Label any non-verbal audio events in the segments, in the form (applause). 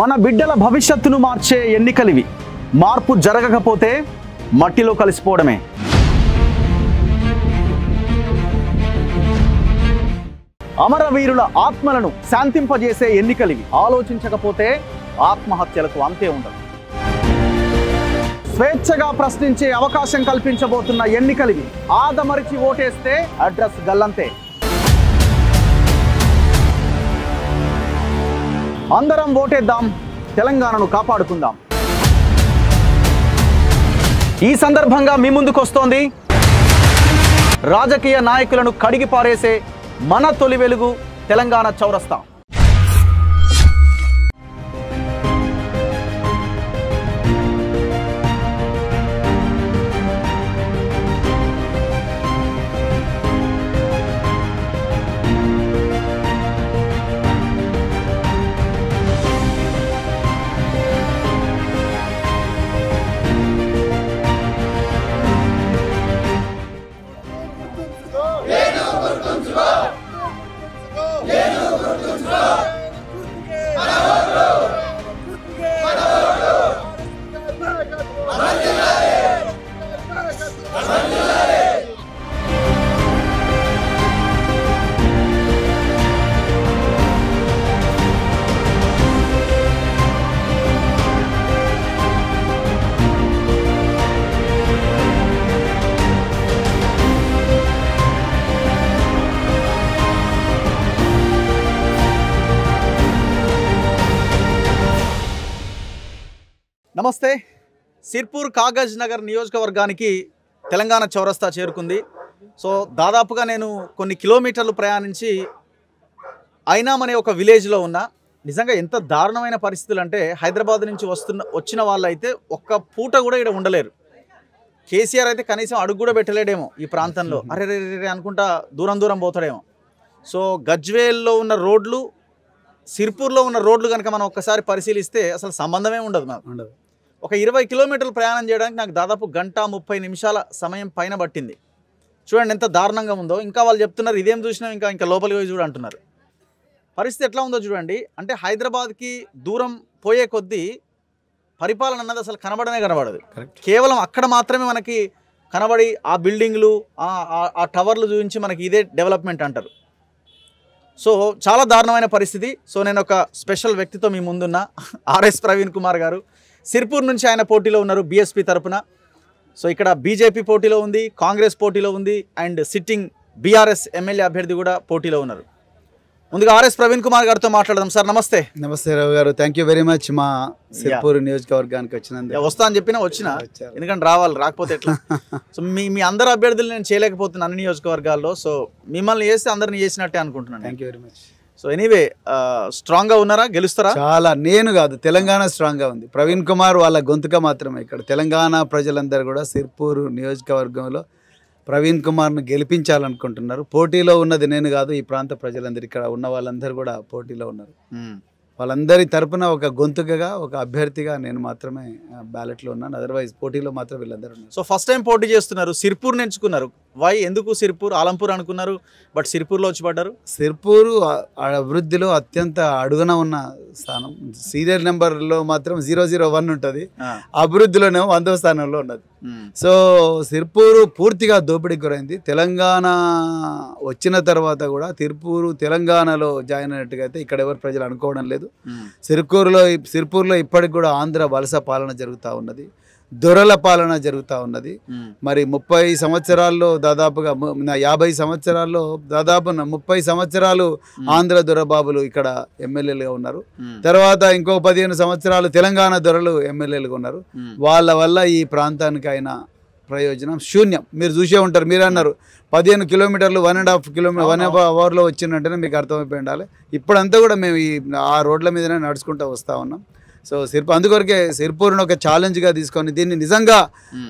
మన బిడ్డల భవిష్యత్తును మార్చే ఎన్నికలివి మార్పు జరగకపోతే మట్టిలో కలిసిపోవడమే అమరవీరుల ఆత్మలను శాంతింపజేసే ఎన్నికలివి ఆలోచించకపోతే ఆత్మహత్యలకు అంతే ఉండదు స్వేచ్ఛగా ప్రశ్నించే అవకాశం కల్పించబోతున్న ఎన్నికలివి ఆదమరిచి ఓటేస్తే అడ్రస్ గల్లంతే అందరం ఓటేద్దాం తెలంగాణను కాపాడుకుందాం ఈ సందర్భంగా మీ వస్తోంది రాజకీయ నాయకులను కడిగి పారేసే మన తొలి వెలుగు తెలంగాణ చౌరస్తా నమస్తే సిర్పూర్ కాగజ్ నగర్ నియోజకవర్గానికి తెలంగాణ చౌరస్తా చేరుకుంది సో దాదాపుగా నేను కొన్ని కిలోమీటర్లు ప్రయాణించి ఐనామ్ అనే ఒక విలేజ్లో ఉన్నా నిజంగా ఎంత దారుణమైన పరిస్థితులు అంటే హైదరాబాద్ నుంచి వస్తున్న వచ్చిన వాళ్ళైతే ఒక్క పూట కూడా ఇక్కడ ఉండలేరు కేసీఆర్ అయితే కనీసం అడుగు కూడా పెట్టలేడేమో ఈ ప్రాంతంలో (laughs) అరే రే అనుకుంటా దూరం దూరం పోతాడేమో సో గజ్వేల్లో ఉన్న రోడ్లు సిర్పూర్లో ఉన్న రోడ్లు కనుక మనం ఒక్కసారి పరిశీలిస్తే అసలు సంబంధమే ఉండదు మనకు ఉండదు ఒక ఇరవై కిలోమీటర్లు ప్రయాణం చేయడానికి నాకు దాదాపు గంట ముప్పై నిమిషాల సమయం పైన పట్టింది చూడండి ఎంత దారుణంగా ఉందో ఇంకా వాళ్ళు చెప్తున్నారు ఇదేం చూసినా ఇంకా ఇంకా లోపలికి పోయి చూడు అంటున్నారు పరిస్థితి ఎట్లా ఉందో చూడండి అంటే హైదరాబాద్కి దూరం పోయే కొద్దీ పరిపాలన అన్నది అసలు కనబడనే కనబడదు కేవలం అక్కడ మాత్రమే మనకి కనబడి ఆ బిల్డింగ్లు ఆ టవర్లు చూపించి మనకి ఇదే డెవలప్మెంట్ అంటారు సో చాలా దారుణమైన పరిస్థితి సో నేను ఒక స్పెషల్ వ్యక్తితో మీ ముందున్న ఆర్ఎస్ ప్రవీణ్ కుమార్ గారు సిర్పూర్ నుంచి ఆయన పోటీలో ఉన్నారు బీఎస్పీ తరఫున సో ఇక్కడ బీజేపీ పోటీలో ఉంది కాంగ్రెస్ పోటీలో ఉంది అండ్ సిట్టింగ్ బీఆర్ఎస్ ఎమ్మెల్యే అభ్యర్థి కూడా పోటీలో ఉన్నారు ముందుగా ఆర్ఎస్ ప్రవీణ్ కుమార్ గారితో మాట్లాడదాం సార్ నమస్తే నమస్తే రావు గారు థ్యాంక్ యూ వెరీ మచ్ మా సిర్పూర్ నియోజకవర్గానికి వచ్చిన వస్తా అని చెప్పినా వచ్చిన ఎందుకంటే రావాలి రాకపోతే ఎట్లా (laughs) సో మీ మీ అందరు అభ్యర్థులు నేను చేయలేకపోతున్నాను అన్ని నియోజకవర్గాల్లో సో మిమ్మల్ని చేస్తే అందరిని చేసినట్టే అనుకుంటున్నాను thank you very much so anyway స్ట్రాంగ్గా ఉన్నారా గెలుస్తారా చాలా నేను కాదు తెలంగాణ స్ట్రాంగ్గా ఉంది ప్రవీణ్ కుమార్ వాళ్ళ గొంతుక మాత్రమే ఇక్కడ తెలంగాణ ప్రజలందరూ కూడా సిర్పూరు నియోజకవర్గంలో ప్రవీణ్ కుమార్ను గెలిపించాలనుకుంటున్నారు పోటీలో ఉన్నది నేను కాదు ఈ ప్రాంత ప్రజలందరూ ఇక్కడ ఉన్న వాళ్ళందరూ కూడా పోటీలో ఉన్నారు hmm. వాళ్ళందరి తరపున ఒక గొంతుకగా ఒక అభ్యర్థిగా నేను మాత్రమే బ్యాలెట్లో ఉన్నాను అదర్వైజ్ పోటీలో మాత్రం వీళ్ళందరూ ఉన్నారు సో ఫస్ట్ టైం పోటీ చేస్తున్నారు సిర్పూర్ నేర్చుకున్నారు వై ఎందుకు సిర్పూర్ ఆలంపూర్ అనుకున్నారు బట్ సిర్పూర్లో వచ్చి పడ్డారు సిర్పూరు అభివృద్ధిలో అత్యంత అడుగున ఉన్న స్థానం సీరియల్ నెంబర్లో మాత్రం జీరో జీరో వన్ ఉంటుంది అభివృద్ధిలోనేమో వందవ స్థానంలో ఉన్నది hmm. సో సిర్పూరు పూర్తిగా దోపిడీకి గురైంది తెలంగాణ వచ్చిన తర్వాత కూడా తిరుపూరు తెలంగాణలో జాయిన్ అయినట్టుగా అయితే ఇక్కడ ఎవరు ప్రజలు అనుకోవడం లేదు hmm. సిర్పూర్లో సిర్పూర్లో ఇప్పటికి కూడా ఆంధ్ర వలస పాలన జరుగుతూ ఉన్నది దొరల పాలన జరుగుతూ ఉన్నది మరి ముప్పై సంవత్సరాల్లో దాదాపుగా యాభై సంవత్సరాల్లో దాదాపు ముప్పై సంవత్సరాలు ఆంధ్ర దొరబాబులు ఇక్కడ ఎమ్మెల్యేలుగా ఉన్నారు తర్వాత ఇంకో పదిహేను సంవత్సరాలు తెలంగాణ దొరలు ఎమ్మెల్యేలుగా ఉన్నారు వాళ్ళ వల్ల ఈ ప్రాంతానికి ఆయన ప్రయోజనం శూన్యం మీరు చూసే ఉంటారు మీరు అన్నారు పదిహేను కిలోమీటర్లు one and half kilometer one half అవర్లో వచ్చిందంటేనే మీకు అర్థమైపోయి ఉండాలి ఇప్పుడంతా కూడా మేము ఈ ఆ రోడ్ల మీదనే నడుచుకుంటూ వస్తూ ఉన్నాం సో సిర్పూర్ అందుకొరకే సిర్పూర్ని ఒక ఛాలెంజ్గా తీసుకొని దీన్ని నిజంగా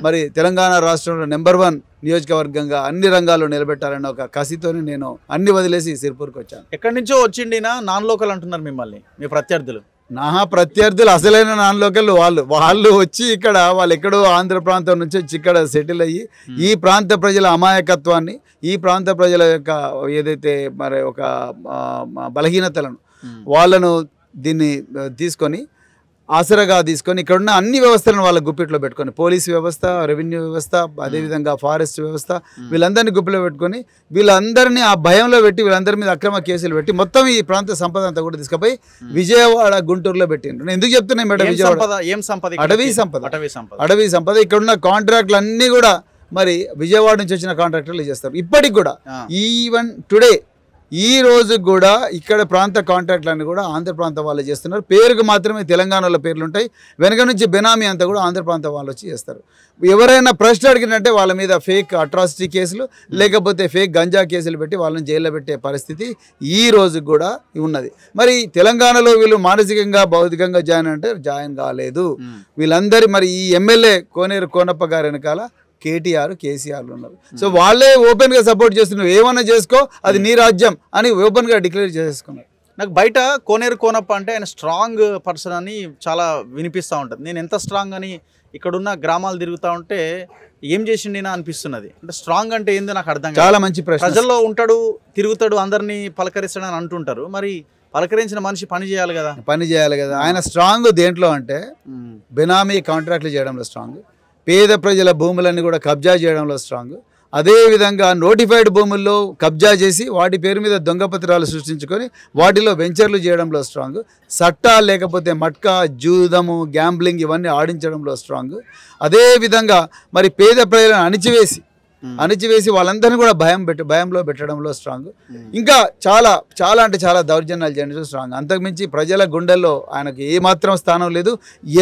మరి తెలంగాణ రాష్ట్రంలో నెంబర్ వన్ నియోజకవర్గంగా అన్ని రంగాల్లో నిలబెట్టాలన్న ఒక కసితోనే నేను అన్ని వదిలేసి సిర్పూర్కి వచ్చాను ఎక్కడి నుంచో వచ్చిండినా నాన్ లోకల్ అంటున్నారు మిమ్మల్ని మీ ప్రత్యర్థులు నా ప్రత్యర్థులు అసలైన నాన్ లోకల్ వాళ్ళు వాళ్ళు వచ్చి ఇక్కడ వాళ్ళు ఎక్కడో ఆంధ్ర ప్రాంతం నుంచి వచ్చి ఇక్కడ సెటిల్ అయ్యి ఈ ప్రాంత ప్రజల అమాయకత్వాన్ని ఈ ప్రాంత ప్రజల యొక్క ఏదైతే మరి ఒక బలహీనతలను వాళ్ళను దీన్ని తీసుకొని ఆసరాగా తీసుకొని ఇక్కడ ఉన్న అన్ని వ్యవస్థలను వాళ్ళ గుప్పిట్లో పెట్టుకొని పోలీస్ వ్యవస్థ రెవెన్యూ వ్యవస్థ అదేవిధంగా ఫారెస్ట్ వ్యవస్థ వీళ్ళందరినీ గుప్పిలో పెట్టుకొని వీళ్ళందరినీ ఆ భయంలో పెట్టి వీళ్ళందరి మీద అక్రమ కేసులు పెట్టి మొత్తం ఈ ప్రాంత సంపద అంతా కూడా తీసుకుపోయి విజయవాడ గుంటూరులో పెట్టిండ్రు నేను ఎందుకు చెప్తున్నాను మేడం విజయవాడ ఏం సంపద అడవి సంపద అటవీ సంపద అడవి సంపద ఇక్కడ ఉన్న కాంట్రాక్ట్లు అన్నీ కూడా మరి విజయవాడ నుంచి వచ్చిన కాంట్రాక్టర్లు చేస్తారు ఇప్పటికి కూడా ఈవెన్ టుడే ఈ రోజు కూడా ఇక్కడ ప్రాంత కాంట్రాక్ట్లన్నీ కూడా ఆంధ్ర ప్రాంత వాళ్ళు చేస్తున్నారు పేరుకు మాత్రమే తెలంగాణలో పేర్లు ఉంటాయి వెనక నుంచి బెనామీ అంతా కూడా ఆంధ్ర ప్రాంత వాళ్ళు వచ్చి చేస్తారు ఎవరైనా ప్రశ్న అడిగినట్టే వాళ్ళ మీద ఫేక్ అట్రాసిటీ కేసులు లేకపోతే ఫేక్ గంజా కేసులు పెట్టి వాళ్ళని జైల్లో పెట్టే పరిస్థితి ఈ రోజు కూడా ఉన్నది మరి తెలంగాణలో వీళ్ళు మానసికంగా భౌతికంగా జాయిన్ అంటే జాయిన్ కాలేదు వీళ్ళందరి మరి ఈ ఎమ్మెల్యే కోనేరు కోనప్ప గారు వెనకాల కేటీఆర్ కేసీఆర్లు ఉన్నారు సో hmm. వాళ్ళే ఓపెన్గా సపోర్ట్ చేస్తున్నారు ఏమన్నా చేసుకో అది hmm. నీ రాజ్యం అని ఓపెన్గా డిక్లేర్ చేసేసుకున్నారు నాకు బయట కోనేరు కోనప్ప అంటే ఆయన స్ట్రాంగ్ పర్సన్ అని చాలా వినిపిస్తూ ఉంటుంది నేను ఎంత స్ట్రాంగ్ అని ఇక్కడున్న గ్రామాలు తిరుగుతూ ఉంటే ఏం చేసిండి నా అనిపిస్తున్నది అంటే స్ట్రాంగ్ అంటే ఏంది నాకు అర్థం చాలా మంచి ప్రజల్లో ఉంటాడు తిరుగుతాడు అందరినీ పలకరిస్తాడు అని అంటుంటారు మరి పలకరించిన మనిషి పని చేయాలి కదా పని చేయాలి కదా ఆయన స్ట్రాంగ్ hmm. దేంట్లో అంటే బెనామీ కాంట్రాక్ట్లు చేయడంలో స్ట్రాంగ్ పేద ప్రజల భూములన్నీ కూడా కబ్జా చేయడంలో స్ట్రాంగ్ అదేవిధంగా నోటిఫైడ్ భూముల్లో కబ్జా చేసి వాటి పేరు మీద దొంగపత్రాలు సృష్టించుకొని వాటిలో వెంచర్లు చేయడంలో స్ట్రాంగ్ సట్టా లేకపోతే మట్కా జూదము గ్యాంబ్లింగ్ ఇవన్నీ ఆడించడంలో స్ట్రాంగ్ అదేవిధంగా మరి పేద ప్రజలను అణిచివేసి Hmm. అణిచివేసి వాళ్ళందరినీ కూడా భయం పెట్టి భయంలో పెట్టడంలో స్ట్రాంగ్ ఇంకా చాలా చాలా అంటే చాలా దౌర్జన్యాలు చేయడం స్ట్రాంగ్ అంతకుమించి ప్రజల గుండెల్లో ఆయనకు ఏమాత్రం స్థానం లేదు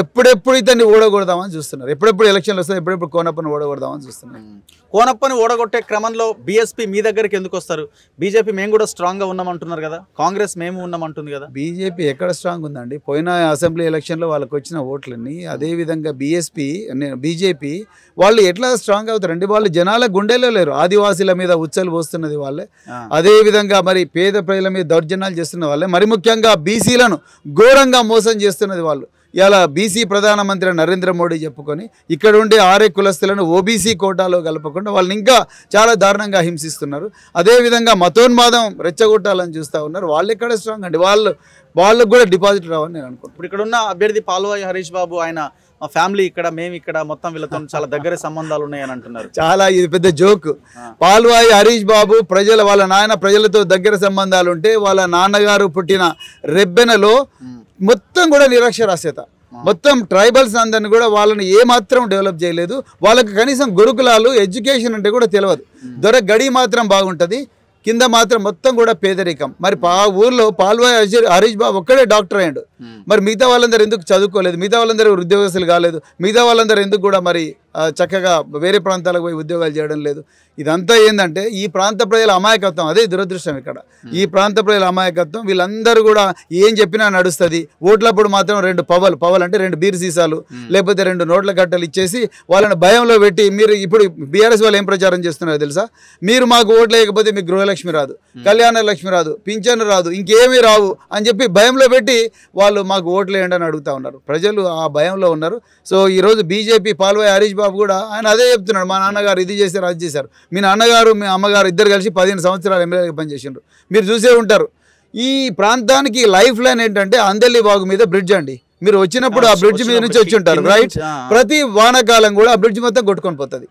ఎప్పుడెప్పుడు ఇతన్ని ఓడగొడదామని చూస్తున్నారు ఎప్పుడెప్పుడు ఎలక్షన్లు వస్తాయి ఎప్పుడెప్పుడు కోనప్పని ఓడగొడదామని చూస్తున్నారు hmm. కోనప్పని ఓడగొట్టే క్రమంలో బీఎస్పీ మీ దగ్గరికి ఎందుకు వస్తారు బీజేపీ మేము కూడా స్ట్రాంగ్గా ఉన్నామంటున్నారు కదా కాంగ్రెస్ మేము ఉన్నామంటుంది కదా బీజేపీ ఎక్కడ స్ట్రాంగ్ ఉందండి పోయిన అసెంబ్లీ ఎలక్షన్లో వాళ్ళకి వచ్చిన ఓట్లన్నీ అదేవిధంగా బీఎస్పీ బీజేపీ వాళ్ళు ఎట్లా స్ట్రాంగ్ అవుతారండి వాళ్ళు జనాలకు గుండెలో లేరు ఆదివాసీల మీద ఉచ్చలు పోస్తున్నది వాళ్ళే అదే విధంగా మరి పేద ప్రజల మీద దౌర్జన్యాలు చేస్తున్న వాళ్ళే మరి ముఖ్యంగా బీసీలను ఘోరంగా మోసం చేస్తున్నది వాళ్ళు ఇలా బీసీ ప్రధానమంత్రి నరేంద్ర మోడీ చెప్పుకొని ఇక్కడ ఉండే ఆరే కులస్తులను ఓబీసీ కోటాలో కలపకుండా వాళ్ళని ఇంకా చాలా దారుణంగా హింసిస్తున్నారు అదేవిధంగా మతోన్మాదం రెచ్చగొట్టాలని చూస్తూ ఉన్నారు వాళ్ళు ఎక్కడ స్ట్రాంగ్ అండి వాళ్ళు వాళ్ళకు కూడా డిపాజిట్ రావని నేను అనుకుంటున్నాను ఇప్పుడు ఇక్కడ ఉన్న అభ్యర్థి పాల్వాయి హరీష్ బాబు ఆయన మా ఫ్యామిలీ ఇక్కడ మేము ఇక్కడ మొత్తం వీళ్ళతో చాలా దగ్గర సంబంధాలు ఉన్నాయని అంటున్నారు చాలా ఇది పెద్ద జోక్ పాల్వాయి హరీష్ బాబు ప్రజల వాళ్ళ నాయన ప్రజలతో దగ్గర సంబంధాలు ఉంటే వాళ్ళ నాన్నగారు పుట్టిన రెబ్బెనలో మొత్తం కూడా నిరక్షరాస్యత మొత్తం ట్రైబల్స్ అందరిని కూడా వాళ్ళని ఏమాత్రం డెవలప్ చేయలేదు వాళ్ళకి కనీసం గురుకులాలు ఎడ్యుకేషన్ అంటే కూడా తెలియదు దొర గడి మాత్రం బాగుంటుంది కింద మాత్రం మొత్తం కూడా పేదరికం మరి ఆ ఊర్లో పాల్వాయి హరీష్ బాబు ఒక్కడే డాక్టర్ అయ్యాడు మరి మిగతా వాళ్ళందరూ ఎందుకు చదువుకోలేదు మిగతా వాళ్ళందరూ ఉద్యోగస్తులు కాలేదు మిగతా వాళ్ళందరూ ఎందుకు కూడా మరి చక్కగా వేరే ప్రాంతాలకు పోయి ఉద్యోగాలు చేయడం లేదు ఇదంతా ఏంటంటే ఈ ప్రాంత ప్రజల అమాయకత్వం అదే దురదృష్టం ఇక్కడ ఈ ప్రాంత ప్రజల అమాయకత్వం వీళ్ళందరూ కూడా ఏం చెప్పినా నడుస్తుంది ఓట్లప్పుడు మాత్రం రెండు పవలు పవలు అంటే రెండు బీర్ సీసాలు లేకపోతే రెండు నోట్ల కట్టలు ఇచ్చేసి వాళ్ళని భయంలో పెట్టి మీరు ఇప్పుడు బీఆర్ఎస్ వాళ్ళు ఏం ప్రచారం చేస్తున్నారో తెలుసా మీరు మాకు ఓట్లు లేకపోతే మీకు గృహలక్ష్మి రాదు కళ్యాణ లక్ష్మి రాదు పింఛన్ రాదు ఇంకేమీ రావు అని చెప్పి భయంలో పెట్టి వాళ్ళు మాకు ఓట్లు వేయండి అని అడుగుతూ ఉన్నారు ప్రజలు ఆ భయంలో ఉన్నారు సో ఈరోజు బీజేపీ పాల్వాయి హరీష్ బాబు కూడా ఆయన అదే చెప్తున్నాడు మా నాన్నగారు ఇది చేశారు అది చేశారు మీ నాన్నగారు మీ అమ్మగారు ఇద్దరు కలిసి పదిహేను సంవత్సరాలు ఎమ్మెల్యేగా పనిచేసిండ్రు మీరు చూసే ఉంటారు ఈ ప్రాంతానికి లైఫ్ లైన్ ఏంటంటే అందల్లి బాగు మీద బ్రిడ్జ్ అండి మీరు వచ్చినప్పుడు ఆ బ్రిడ్జ్ మీద నుంచి వచ్చి ఉంటారు రైట్ ప్రతి వానాకాలం కూడా ఆ బ్రిడ్జ్ మొత్తం కొట్టుకొని పోతుంది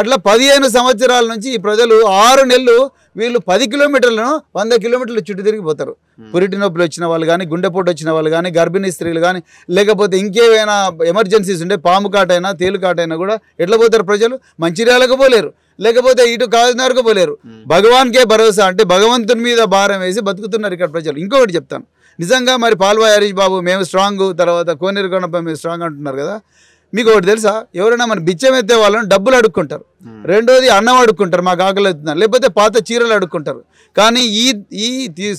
అట్లా పదిహేను సంవత్సరాల నుంచి ఈ ప్రజలు ఆరు నెలలు వీళ్ళు పది కిలోమీటర్లను వంద కిలోమీటర్లు చుట్టూ తిరిగిపోతారు Hmm. పురిటి నొప్పులు వచ్చిన వాళ్ళు కానీ గుండెపోటు వచ్చిన వాళ్ళు కానీ గర్భిణీ స్త్రీలు కానీ లేకపోతే ఇంకేమైనా ఎమర్జెన్సీస్ ఉంటే పాము కాటైనా తేలు కాటైనా కూడా ఎట్లా పోతారు ప్రజలు మంచిర్యాలకు పోలేరు లేకపోతే ఇటు కాకినాడకు పోలేరు hmm. భగవాన్కే భరోసా అంటే భగవంతుని మీద భారం వేసి బతుకుతున్నారు ఇక్కడ ప్రజలు ఇంకొకటి చెప్తాను నిజంగా మరి పాల్వాయి హరీష్ బాబు మేము స్ట్రాంగ్ తర్వాత కోనేరు కొండప్ప మేము స్ట్రాంగ్ అంటున్నారు కదా మీకు ఒకటి తెలుసా ఎవరైనా మన బిచ్చం ఎత్తే వాళ్ళని డబ్బులు అడుక్కుంటారు రెండోది అన్నం అడుక్కుంటారు మాకు ఆకలి అవుతున్నారు లేకపోతే పాత చీరలు అడుక్కుంటారు కానీ ఈ ఈ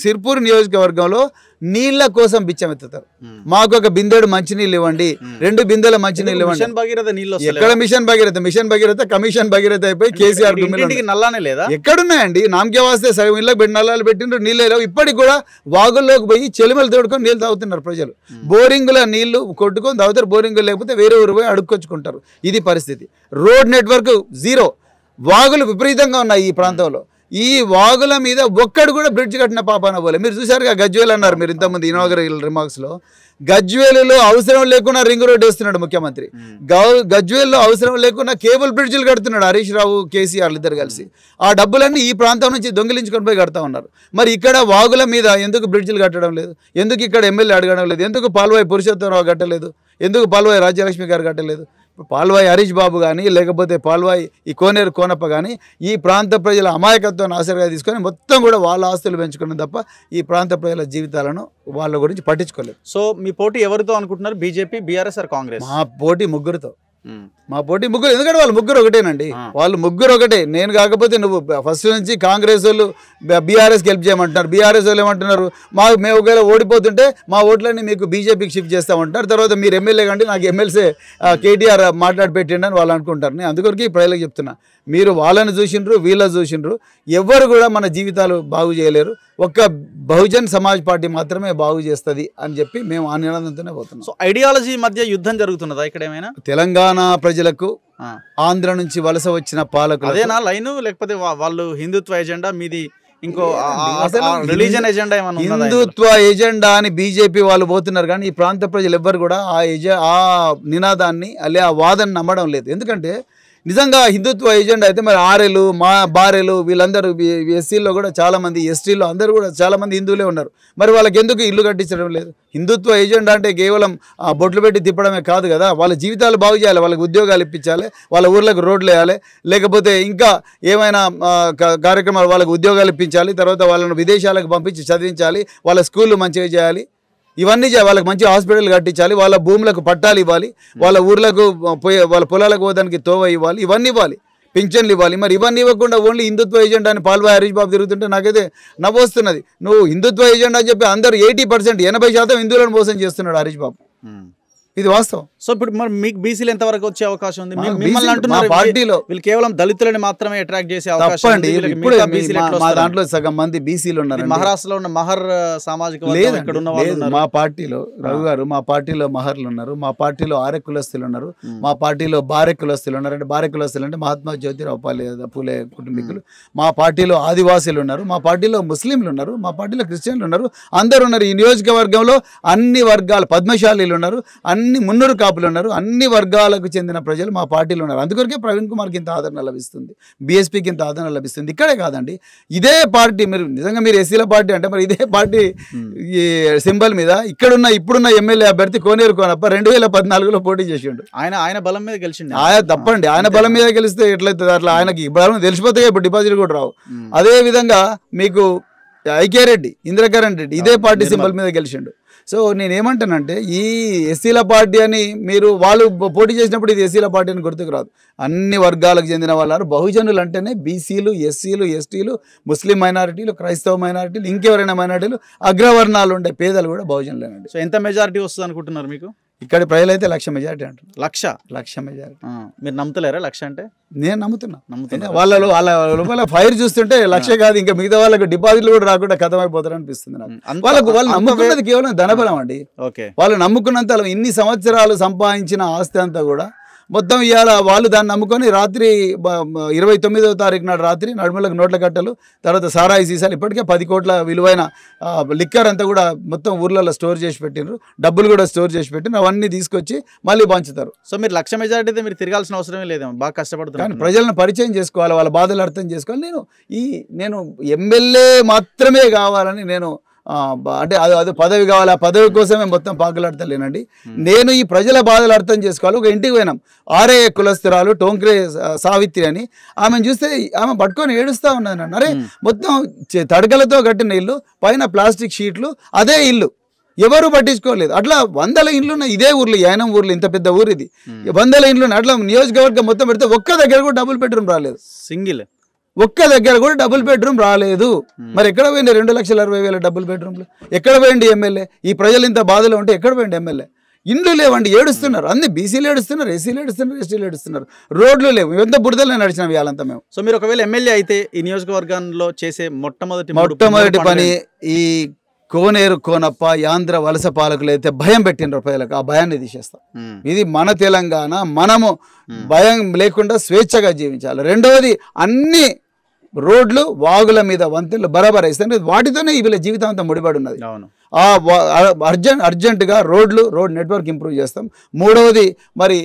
సిర్పూర్ నియోజకవర్గంలో నీళ్ల కోసం బిచ్చం ఎత్తుతారు మాకు ఒక బిందెడు మంచినీళ్ళు ఇవ్వండి రెండు బిందెల మంచినీళ్ళు ఇవ్వండి ఎక్కడ mission Bhagiratha mission Bhagiratha commission Bhagiratha అయిపోయి కేసీఆర్ నల్లానే లేదా ఎక్కడున్నాయండి నామకే వాస్తే సగం ఇళ్ళకి పెట్టి నల్లాలు పెట్టిండ్రు నీళ్ళు లేవు ఇప్పటికి కూడా వాగుల్లోకి పోయి చెలిమలు తోడుకొని నీళ్ళు తాగుతున్నారు ప్రజలు బోరింగ్ల నీళ్లు కొట్టుకొని తాగుతారు బోరింగ్ లేకపోతే వేరే ఊరు పోయి అడుక్కొచ్చుకుంటారు ఇది పరిస్థితి రోడ్ నెట్వర్క్ జీరో జీరో వాగులు విపరీతంగా ఉన్నాయి ఈ ప్రాంతంలో ఈ వాగుల మీద ఒక్కడు కూడా బ్రిడ్జ్ కట్టిన పాపాన పోలే మీరు చూసారుగా గజ్వేల్ అన్నారు మీరు ఇంతమంది ఇనాగరల్ రిమార్క్స్లో గజ్వేలులో అవసరం లేకుండా రింగ్ రోడ్ వేస్తున్నాడు ముఖ్యమంత్రి గజ్వేల్లో అవసరం లేకుండా కేబుల్ బ్రిడ్జ్లు కడుతున్నాడు హరీష్ రావు కేసీఆర్ ఇద్దరు కలిసి ఆ డబ్బులన్నీ ఈ ప్రాంతం నుంచి దొంగిలించుకొని పోయి కడతా ఉన్నారు మరి ఇక్కడ వాగుల మీద ఎందుకు బ్రిడ్జ్లు కట్టడం లేదు ఎందుకు ఇక్కడ ఎమ్మెల్యే అడగడం లేదు ఎందుకు పాల్వాయి పురుషోత్తమరావు కట్టలేదు ఎందుకు పాల్వాయి రాజ్యలక్ష్మి గారు కట్టలేదు పాల్వాయి హరీష్ బాబు కానీ లేకపోతే పాల్వాయి ఈ కోనేరు కోనప్ప కానీ ఈ ప్రాంత ప్రజల అమాయకత్వాన్ని ఆసరిగా తీసుకొని మొత్తం కూడా వాళ్ళ ఆస్తులు పెంచుకున్న తప్ప ఈ ప్రాంత ప్రజల జీవితాలను వాళ్ళ గురించి పట్టించుకోలేదు సో మీ పోటీ ఎవరితో అనుకుంటున్నారు బీజేపీ బీఆర్ఎస్ ఆర్ కాంగ్రెస్ మా పోటీ ముగ్గురితో మా పోటీ ముగ్గురు ఎందుకంటే వాళ్ళు ముగ్గురు ఒకటేనండి వాళ్ళు ముగ్గురు ఒకటే నేను కాకపోతే నువ్వు ఫస్ట్ నుంచి కాంగ్రెస్ వాళ్ళు బీఆర్ఎస్ గెలుపు చేయమంటున్నారు బీఆర్ఎస్ వాళ్ళు ఏమంటున్నారు మా మేము ఒకవేళ ఓడిపోతుంటే మా ఓట్లన్నీ మీకు బీజేపీకి షిఫ్ట్ చేస్తామంటున్నారు తర్వాత మీరు ఎమ్మెల్యే కంటే నాకు ఎమ్మెల్సీ కేటీఆర్ మాట్లాడి పెట్టిండి అని వాళ్ళు అనుకుంటారు నేను అందుకొరికి ప్రజలకు చెప్తున్నా మీరు వాళ్ళని చూసిండ్రు వీళ్ళని చూసిండ్రు ఎవ్వరు కూడా మన జీవితాలు బాగు చేయలేరు ఒక్క బహుజన్ సమాజ్ పార్టీ మాత్రమే బాగు చేస్తుంది అని చెప్పి మేము ఆ నినాదంతోనే పోతున్నాం సో ఐడియాలజీ మధ్య యుద్ధం జరుగుతున్నదా ఇక్కడ ఏమైనా తెలంగాణ ప్రజలకు ఆంధ్ర నుంచి వలస వచ్చిన పాలకులు అదేనా లైన్ లేకపోతే వాళ్ళు హిందుత్వ ఎజెండా మీది ఇంకో రిలీజన్ ఎజెండా ఏమన్నా హిందుత్వ ఎజెండా అని బీజేపీ వాళ్ళు పోతున్నారు కానీ ఈ ప్రాంత ప్రజలు ఎవ్వరు కూడా ఆ ఎజ ఆ నినాదాన్ని అలే ఆ వాదన నమ్మడం లేదు ఎందుకంటే నిజంగా హిందుత్వ ఏజెండా అయితే మరి ఆర్ఎలు మా బారెలు వీళ్ళందరూ ఎస్సీల్లో కూడా చాలామంది ఎస్టీల్లో అందరూ కూడా చాలామంది హిందువులే ఉన్నారు మరి వాళ్ళకి ఎందుకు ఇల్లు కట్టించడం లేదు హిందుత్వ ఏజెండా అంటే కేవలం బొట్లు పెట్టి తిప్పడమే కాదు కదా వాళ్ళ జీవితాలు బాగు చేయాలి వాళ్ళకి ఉద్యోగాలు ఇప్పించాలి వాళ్ళ ఊర్లకు రోడ్లు వేయాలి లేకపోతే ఇంకా ఏమైనా కార్యక్రమాలు వాళ్ళకు ఉద్యోగాలు ఇప్పించాలి తర్వాత వాళ్ళను విదేశాలకు పంపించి చదివించాలి వాళ్ళ స్కూళ్ళు మంచిగా చేయాలి ఇవన్నీ వాళ్ళకి మంచి హాస్పిటల్ కట్టించాలి వాళ్ళ భూములకు పట్టాలు ఇవ్వాలి వాళ్ళ ఊర్లకు పోయే వాళ్ళ పొలాలకు పోవడానికి తోవ ఇవ్వాలి ఇవన్నీ ఇవ్వాలి పింఛన్లు ఇవ్వాలి మరి ఇవన్నీ ఇవ్వకుండా ఓన్లీ హిందుత్వ ఏజెండా అని పాల్వా హరీష్ బాబు తిరుగుతుంటే నాకైతే నవ్వొస్తున్నది నువ్వు హిందుత్వ ఏజెండా అని చెప్పి అందరూ ఎయిటీ పర్సెంట్ ఎనభై శాతం హిందువులను మోసం చేస్తున్నాడు హరీష్ బాబు ఇది వాస్తవం సో ఇప్పుడు మరి మీకు బీసీలు ఎంతవరకు వచ్చే అవకాశం ఉంది మిమ్మల్ని అంటున్నారు పార్టీలో వీళ్ళు కేవలం దళితులని మాత్రమే అట్రాక్ట్ చేసే అవకాశం ఇప్పుడు దాంట్లో సగం మంది బీసీలు ఉన్నారు మహారాష్ట్రలో ఉన్న మహర్ సామాజిక ఇక్కడ ఉన్న మా పార్టీలో రఘు గారు మా పార్టీలో మహర్లు ఉన్నారు మా పార్టీలో ఆర్య కులస్తులు ఉన్నారు మా పార్టీలో భార్య కులస్తులు ఉన్నారు అంటే భార్య కులస్తులు అంటే మహాత్మా జ్యోతిరావు పాలే పూలే కుటుంబీకులు మా పార్టీలో ఆదివాసీలు ఉన్నారు మా పార్టీలో ముస్లింలు ఉన్నారు మా పార్టీలో క్రిస్టియన్లు ఉన్నారు అందరు ఉన్నారు ఈ నియోజకవర్గంలో అన్ని వర్గాలు పద్మశాలీలు ఉన్నారు అన్ని అన్ని మున్నూరు కాపులు ఉన్నారు అన్ని వర్గాలకు చెందిన ప్రజలు మా పార్టీలో ఉన్నారు అందుకొరకే ప్రవీణ్ కుమార్కి ఇంత ఆదరణ లభిస్తుంది బీఎస్పీకి ఇంత ఆదరణ లభిస్తుంది ఇక్కడే కాదండి ఇదే పార్టీ మీరు నిజంగా మీరు ఎస్సీల పార్టీ అంటే మరి ఇదే పార్టీ hmm. ఈ సింబల్ మీద ఇక్కడున్న ఇప్పుడున్న ఎమ్మెల్యే అభ్యర్థి కోనేరు కోనప్ప రెండు వేల పద్నాలుగులో పోటీ చేసిండు ఆయన ఆయన బలం మీద గెలిచిండు ఆయన తప్పండి ఆయన బలం మీద గెలిస్తే ఎట్లయితే అట్లా ఆయనకి బలం తెలిసిపోతాయి ఇప్పుడు డిపాజిట్ కూడా రావు hmm. అదే విధంగా మీకు ఐకే రెడ్డి ఇంద్రకరణ్ రెడ్డి ఇదే పార్టీ సింబల్ మీద గెలిచిండు సో నేనేమంటానంటే ఈ ఎస్సీల పార్టీ అని మీరు వాళ్ళు పోటీ చేసినప్పుడు ఇది ఎస్సీల పార్టీ అని గుర్తుకు రాదు అన్ని వర్గాలకు చెందిన వాళ్ళు బహుజనులు అంటేనే బీసీలు ఎస్సీలు ఎస్టీలు ముస్లిం మైనారిటీలు క్రైస్తవ మైనారిటీలు ఇంకెవరైనా మైనారిటీలు అగ్రవర్ణాలు ఉండే పేదలు కూడా బహుజనులేనండి సో ఎంత మెజారిటీ వస్తుంది అనుకుంటున్నారు మీకు ఇక్కడ ప్రజలైతే లక్ష మెజారిటీ అంటున్నారు లక్ష లక్ష మెజారిటీ మీరు నమ్ముతలేరా లక్ష అంటే నేను నమ్ముతున్నా నమ్ముతున్నా వాళ్ళలో వాళ్ళ లోపల ఫైర్ చూస్తుంటే లక్ష కాదు ఇంకా మిగతా వాళ్ళకి డిపాజిట్లు కూడా రాకుండా అయిపోతారు అనిపిస్తుంది నాకు వాళ్ళకు వాళ్ళు నమ్ముకున్నది కేవలం ధనబలం అండి ఓకే వాళ్ళు నమ్ముకున్నంత ఇన్ని సంవత్సరాలు సంపాదించిన ఆస్తి అంతా కూడా మొత్తం ఇవాళ వాళ్ళు దాన్ని నమ్ముకొని రాత్రి ఇరవై తొమ్మిదవ తారీఖు నాడు రాత్రి నడుమలకు నోట్ల కట్టలు తర్వాత సారాయి సీసాలు ఇప్పటికే పది కోట్ల విలువైన లిక్కర్ అంతా కూడా మొత్తం ఊర్లలో స్టోర్ చేసి పెట్టినారు డబ్బులు కూడా స్టోర్ చేసి పెట్టిన అవన్నీ తీసుకొచ్చి మళ్ళీ పంచుతారు సో మీరు లక్ష మెజారిటీ అయితే మీరు తిరగాల్సిన అవసరమే లేదు బాగా కష్టపడుతున్నారు కానీ ప్రజలను పరిచయం చేసుకోవాలి వాళ్ళ బాధలు అర్థం చేసుకోవాలి నేను ఈ నేను ఎమ్మెల్యే మాత్రమే కావాలని నేను అంటే అది అది పదవి కావాలి ఆ పదవి కోసమే మొత్తం పాకులాడతలేనండి నేను ఈ ప్రజల బాధలు అర్థం చేసుకోవాలి ఒక ఇంటికి పోయినాం ఆరే కులస్తురాలు టోంక్రే సావిత్రి అని ఆమెను చూస్తే ఆమె పట్టుకొని ఏడుస్తూ ఉన్నాను అరే మొత్తం తడకలతో కట్టిన ఇల్లు పైన ప్లాస్టిక్ షీట్లు అదే ఇల్లు ఎవరు పట్టించుకోలేదు అట్లా వందల ఇండ్లున్న ఇదే ఊర్లు యానం ఊర్లు ఇంత పెద్ద ఊరు ఇది వందల ఇండ్లు అట్లా నియోజకవర్గం మొత్తం పెడితే ఒక్క దగ్గర కూడా డబుల్ బెడ్రూమ్ రాలేదు సింగిల్ ఒక్క దగ్గర కూడా డబుల్ బెడ్రూమ్ రాలేదు మరి ఎక్కడ పోయింది రెండు లక్షల అరవై వేల డబుల్ బెడ్రూమ్లు ఎక్కడ పోయింది ఎమ్మెల్యే ఈ ప్రజలు ఇంత బాధలో ఉంటే ఎక్కడ పోయింది ఎమ్మెల్యే ఇండ్లు లేవండి ఏడుస్తున్నారు అన్ని బీసీలు ఏడుస్తున్నారు ఎస్సీలు ఏడుస్తున్నారు ఎస్టీలు ఏడుస్తున్నారు రోడ్లు లేవు ఎంత బురదలే నడిచిన ఇవాళంతా మేము సో మీరు ఒకవేళ ఎమ్మెల్యే అయితే ఈ నియోజకవర్గంలో చేసే మొట్టమొదటి మొట్టమొదటి పని ఈ కోనేరు కోనప్ప యాంధ్ర వలస పాలకులు అయితే భయం పెట్టినరు ప్రజలకు ఆ భయాన్ని తీసేస్తాం ఇది మన తెలంగాణ మనము భయం లేకుండా స్వేచ్ఛగా జీవించాలి రెండవది అన్ని రోడ్లు వాగుల మీద వంతులు బరాబర్ వేస్తారు వాటితోనే వీళ్ళ జీవితాంతం ముడిపడి ఉన్నది అర్జెంట్ అర్జెంటుగా రోడ్లు రోడ్ నెట్వర్క్ ఇంప్రూవ్ చేస్తాం మూడవది మరి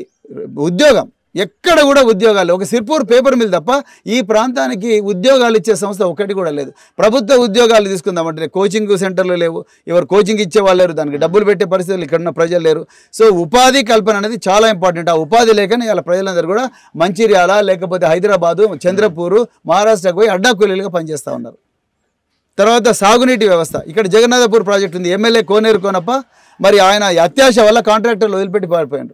ఉద్యోగం ఎక్కడ కూడా ఉద్యోగాలు ఒక సిర్పూర్ పేపర్ మిల్ తప్ప ఈ ప్రాంతానికి ఉద్యోగాలు ఇచ్చే సంస్థ ఒకటి కూడా లేదు ప్రభుత్వ ఉద్యోగాలు తీసుకుందామంటే కోచింగ్ సెంటర్లు లేవు ఎవరు కోచింగ్ ఇచ్చేవాళ్ళు లేరు దానికి డబ్బులు పెట్టే పరిస్థితులు ఉన్న ప్రజలు లేరు సో ఉపాధి కల్పన అనేది చాలా ఇంపార్టెంట్ ఆ ఉపాధి లేకనే ఇలా ప్రజలందరూ కూడా మంచిర్యాల లేకపోతే హైదరాబాదు చంద్రపూరు మహారాష్ట్రకు పోయి అడ్డాకూలీలుగా పనిచేస్తూ ఉన్నారు తర్వాత సాగునీటి వ్యవస్థ ఇక్కడ జగన్నాథపూర్ ప్రాజెక్ట్ ఉంది ఎమ్మెల్యే కోనేరు కోనప్ప మరి ఆయన అత్యాశ వల్ల కాంట్రాక్టర్లు వదిలిపెట్టి పారిపోయాడు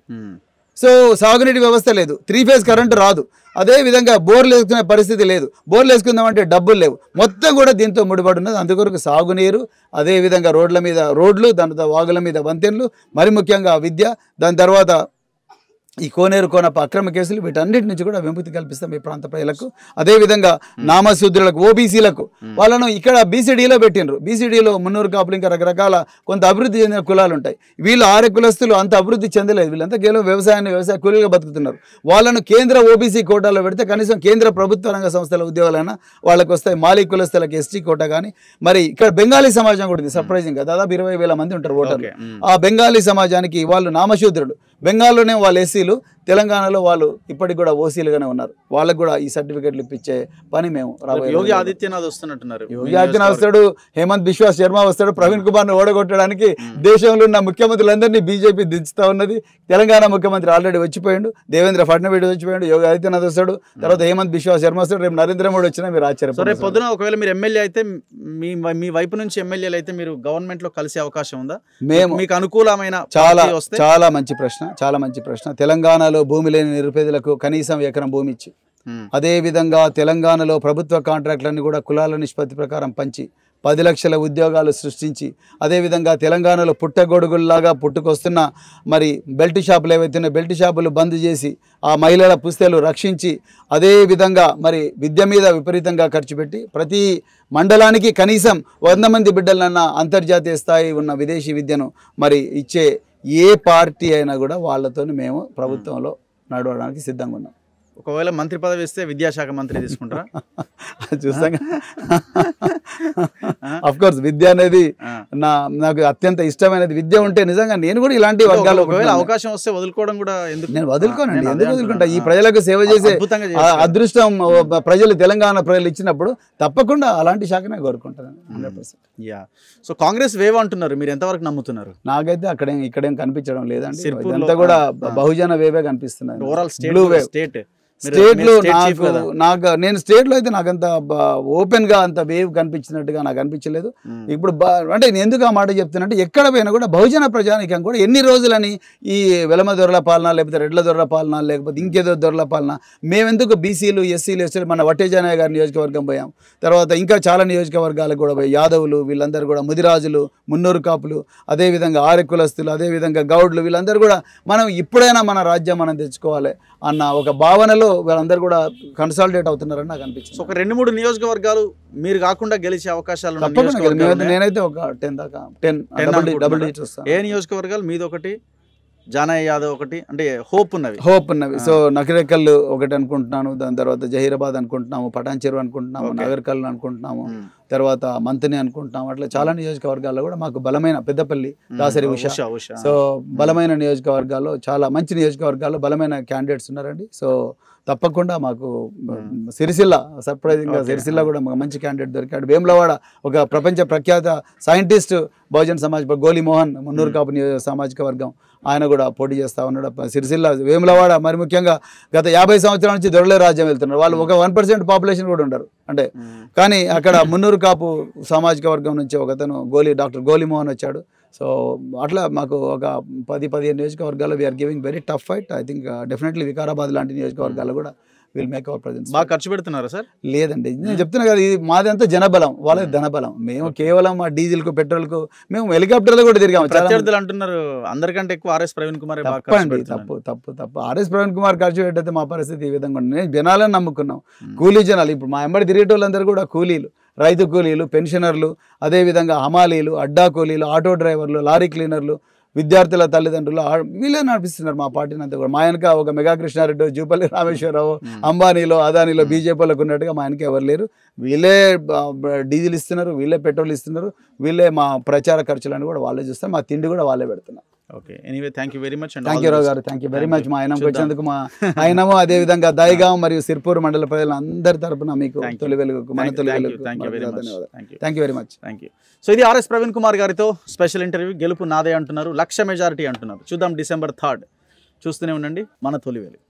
సో సాగునీటి వ్యవస్థ లేదు త్రీ ఫేజ్ కరెంటు రాదు అదేవిధంగా బోర్లు వేసుకునే పరిస్థితి లేదు బోర్లు వేసుకుందామంటే డబ్బులు లేవు మొత్తం కూడా దీంతో ముడిపడి ఉన్నది అందుకొరకు సాగునీరు అదేవిధంగా రోడ్ల మీద రోడ్లు దాని వాగుల మీద వంతెన్లు మరి ముఖ్యంగా విద్య దాని తర్వాత ఈ కోనేరు కోనప్ప అక్రమ కేసులు వీటన్నిటి నుంచి కూడా విముక్తి కల్పిస్తాం ఈ ప్రాంత ప్రజలకు అదేవిధంగా నామశూద్రులకు ఓబీసీలకు వాళ్ళను ఇక్కడ బీసీడీలో పెట్టినరు బీసీడీలో మున్నూరు కాపులు ఇంకా రకరకాల కొంత అభివృద్ధి చెందిన కులాలు ఉంటాయి వీళ్ళు ఆరు కులస్తులు అంత అభివృద్ధి చెందలేదు వీళ్ళంతా కేవలం వ్యవసాయాన్ని వ్యవసాయ కూలీలుగా బతుకుతున్నారు వాళ్ళను కేంద్ర ఓబీసీ కోటాలో పెడితే కనీసం కేంద్ర ప్రభుత్వ రంగ సంస్థల ఉద్యోగాలైనా వాళ్ళకు వస్తాయి మాలిక్ కులస్తులకు ఎస్టీ కోట కానీ మరి ఇక్కడ బెంగాలీ సమాజం కూడా ఉంది సర్ప్రైజింగ్గా దాదాపు ఇరవై వేల మంది ఉంటారు ఓటర్లు ఆ బెంగాలీ సమాజానికి వాళ్ళు నామశూద్రులు బెంగాల్లోనే వాళ్ళు ఎస్సీలు తెలంగాణలో వాళ్ళు ఇప్పటికి కూడా ఓసీలుగానే ఉన్నారు వాళ్ళకు కూడా ఈ సర్టిఫికెట్లు ఇప్పించే పని మేము యోగి ఆదిత్యనాథ్ వస్తున్నట్టున్నారు యోగి ఆదిత్యనాథ్ వస్తాడు హేమంత్ విశ్వాస్ శర్మ వస్తాడు ప్రవీణ్ కుమార్ను ఓడగొట్టడానికి దేశంలో ఉన్న ముఖ్యమంత్రులందరినీ బీజేపీ దించుతా ఉన్నది తెలంగాణ ముఖ్యమంత్రి ఆల్రెడీ వచ్చిపోయాడు దేవేంద్ర ఫడ్నవీస్ వచ్చిపోయాడు యోగి ఆదిత్యనాథ్ వస్తాడు తర్వాత హేమంత్ బిశ్వాస్ శర్మ వస్తాడు రేపు నరేంద్ర మోడీ వచ్చినా మీరు ఆశ్చర్యం రేపు పొద్దున ఒకవేళ మీరు ఎమ్మెల్యే అయితే మీ మీ వైపు నుంచి ఎమ్మెల్యేలు అయితే మీరు గవర్నమెంట్ లో కలిసే అవకాశం ఉందా మేము మీకు అనుకూలమైన చాలా చాలా మంచి ప్రశ్న ప్రశ్న చాలా మంచి ప్రశ్న తెలంగాణలో భూమి లేని నిరుపేదలకు కనీసం ఎకరం భూమి ఇచ్చి అదేవిధంగా తెలంగాణలో ప్రభుత్వ కాంట్రాక్టులన్నీ కూడా కులాల నిష్పత్తి ప్రకారం పంచి పది లక్షల ఉద్యోగాలు సృష్టించి అదేవిధంగా తెలంగాణలో పుట్టగొడుగుల్లాగా పుట్టుకొస్తున్న మరి బెల్ట్ షాపులు ఏవైతే బెల్ట్ షాపులు బంద్ చేసి ఆ మహిళల పుస్తలు రక్షించి అదేవిధంగా మరి విద్య మీద విపరీతంగా ఖర్చు పెట్టి ప్రతి మండలానికి కనీసం వంద మంది బిడ్డలన్న అంతర్జాతీయ స్థాయి ఉన్న విదేశీ విద్యను మరి ఇచ్చే ఏ పార్టీ అయినా కూడా వాళ్ళతో మేము ప్రభుత్వంలో నడవడానికి సిద్ధంగా ఉన్నాం ఒకవేళ మంత్రి పదవి ఇస్తే విద్యాశాఖ మంత్రి తీసుకుంటారా (laughs) చూస్తాం అఫ్ కోర్స్ విద్య అనేది నా నాకు అత్యంత ఇష్టమైనది విద్య ఉంటే నిజంగా నేను కూడా ఇలాంటి వర్గాలు ఒకవేళ అవకాశం వస్తే వదులుకోవడం కూడా ఎందుకు నేను వదులుకోనండి ఎందుకు వదులుకుంటా ఈ ప్రజలకు సేవ చేసే అదృష్టం ప్రజలు తెలంగాణ ప్రజలు ఇచ్చినప్పుడు తప్పకుండా అలాంటి శాఖనే కోరుకుంటాను hundred yeah so Congress wave అంటున్నారు మీరు ఎంతవరకు నమ్ముతున్నారు నాకైతే అక్కడ ఇక్కడేం కనిపించడం లేదండి అంతా కూడా బహుజన వేవే కనిపిస్తున్నాయి ఓవరాల్ స్టేట్ స్టేట్ స్టేట్ నాకు నాకు నేను స్టేట్ లో అయితే నాకు అంత ఓపెన్ గా అంత వేవ్ కనిపించినట్టుగా నాకు అనిపించలేదు ఇప్పుడు అంటే నేను ఎందుకు ఆ మాట చెప్తున్నట్టు ఎక్కడ పోయినా కూడా బహుజన ప్రజానికం కూడా ఎన్ని రోజులని ఈ వెలమ దొరల పాలన లేకపోతే రెడ్ల దొరల పాలన లేకపోతే ఇంకేదో దొరల పాలన మేమెందుకు బీసీలు ఎస్సీలు ఎస్సీలు మన వట్టేజానయ్య గారి నియోజకవర్గం పోయాం తర్వాత ఇంకా చాలా నియోజకవర్గాలకు కూడా పోయి యాదవులు వీళ్ళందరూ కూడా ముదిరాజులు మున్నూరు కాపులు అదేవిధంగా ఆరెక్కులస్తులు అదేవిధంగా గౌడ్లు వీళ్ళందరూ కూడా మనం ఇప్పుడైనా మన రాజ్యం మనం తెచ్చుకోవాలి అన్న ఒక భావనలో ఎన్నికల్లో వీళ్ళందరూ కూడా కన్సాలిడేట్ అవుతున్నారని నాకు అనిపించింది ఒక రెండు మూడు నియోజకవర్గాలు మీరు కాకుండా గెలిచే అవకాశాలు నేనైతే ఒక టెన్ దాకా టెన్ డబుల్ ఏ నియోజకవర్గాలు మీది ఒకటి జానయ్య యాదవ్ ఒకటి అంటే హోప్ ఉన్నవి హోప్ ఉన్నవి సో నకిరేకల్ ఒకటి అనుకుంటున్నాను దాని తర్వాత జహీరాబాద్ అనుకుంటున్నాము పటాన్ చెరువు అనుకుంటున్నాము నగర్కల్ అనుకుంటున్నాము తర్వాత మంతని అనుకుంటున్నాము అట్లా చాలా నియోజకవర్గాల్లో కూడా మాకు బలమైన పెద్దపల్లి దాసరి ఉష సో బలమైన నియోజకవర్గాల్లో చాలా మంచి నియోజకవర్గాల్లో బలమైన క్యాండిడేట్స్ ఉన్నారండి సో తప్పకుండా మాకు సిరిసిల్ల గా సిరిసిల్ల కూడా మంచి క్యాండిడేట్ దొరికాడు వేములవాడ ఒక ప్రపంచ ప్రఖ్యాత సైంటిస్ట్ బహుజన్ సమాజ్ గోలిమోహన్ మోహన్ మున్నూరు కాపు సామాజిక వర్గం ఆయన కూడా పోటీ చేస్తూ ఉన్నాడు సిరిసిల్ల వేములవాడ మరి ముఖ్యంగా గత యాభై సంవత్సరాల నుంచి దొరలే రాజ్యం వెళ్తున్నారు వాళ్ళు ఒక వన్ పర్సెంట్ పాపులేషన్ కూడా ఉండరు అంటే కానీ అక్కడ మున్నూరు కాపు సామాజిక వర్గం నుంచి ఒకతను గోలి డాక్టర్ గోలిమోహన్ మోహన్ వచ్చాడు సో అట్లా మాకు ఒక పది పదిహేను నియోజకవర్గాల్లో we are giving very tough fight I think definitely Vikarabad లాంటి నియోజకవర్గాల్లో కూడా విల్ మేక్ అవర్ ప్రజెంట్ బాగా ఖర్చు పెడుతున్నారా సార్ లేదండి నేను చెప్తున్నా కదా ఇది అంతా జనబలం వాళ్ళది ధనబలం మేము కేవలం ఆ డీజిల్కు పెట్రోల్కు మేము హెలికాప్టర్లో కూడా తిరిగాము ప్రత్యర్థులు అంటున్నారు అందరికంటే ఎక్కువ ఆర్ఎస్ ప్రవీణ్ కుమార్ తప్పండి తప్పు తప్పు తప్పు ఆర్ఎస్ ప్రవీణ్ కుమార్ ఖర్చు పెట్టేది మా పరిస్థితి ఈ విధంగా ఉంటుంది జనాలని నమ్ముకున్నాం కూలీ జనాలు ఇప్పుడు మా ఎంబడి తిరిగేటోళ్ళందరూ కూడా కూలీలు రైతు కూలీలు పెన్షనర్లు అదేవిధంగా హమాలీలు అడ్డా కూలీలు ఆటో డ్రైవర్లు లారీ క్లీనర్లు విద్యార్థుల తల్లిదండ్రులు వీళ్ళే నడిపిస్తున్నారు మా పార్టీని అంతా కూడా మా వెనక ఒక మెగా జూపల్లి రామేశ్వరరావు అంబానీలో అదానీలో బీజేపీలకు ఉన్నట్టుగా మా వెనక ఎవరు లేరు వీళ్ళే డీజిల్ ఇస్తున్నారు వీళ్ళే పెట్రోల్ ఇస్తున్నారు వీళ్ళే మా ప్రచార ఖర్చులను కూడా వాళ్ళే చూస్తారు మా తిండి కూడా వాళ్ళే పెడుతున్నారు okay anyway thank you very much thank you Rao గారు థ్యాంక్ యూ వెరీ మచ్ మా ఆయనకు వచ్చినందుకు మా ఆయనము అదే విధంగా దయగా మరియు సిర్పూర్ మండల ప్రజల అందరి తరపున మీకు తొలి వెలుగు మన తొలి వెలుగు thank you very much thank you so ఇది ఆర్ఎస్ ప్రవీణ్ కుమార్ గారితో స్పెషల్ ఇంటర్వ్యూ గెలుపు నాదే అంటున్నారు లక్ష మెజారిటీ అంటున్నారు చూద్దాం డిసెంబర్ థర్డ్ చూస్తూనే ఉండండి మన తొలి వెలుగు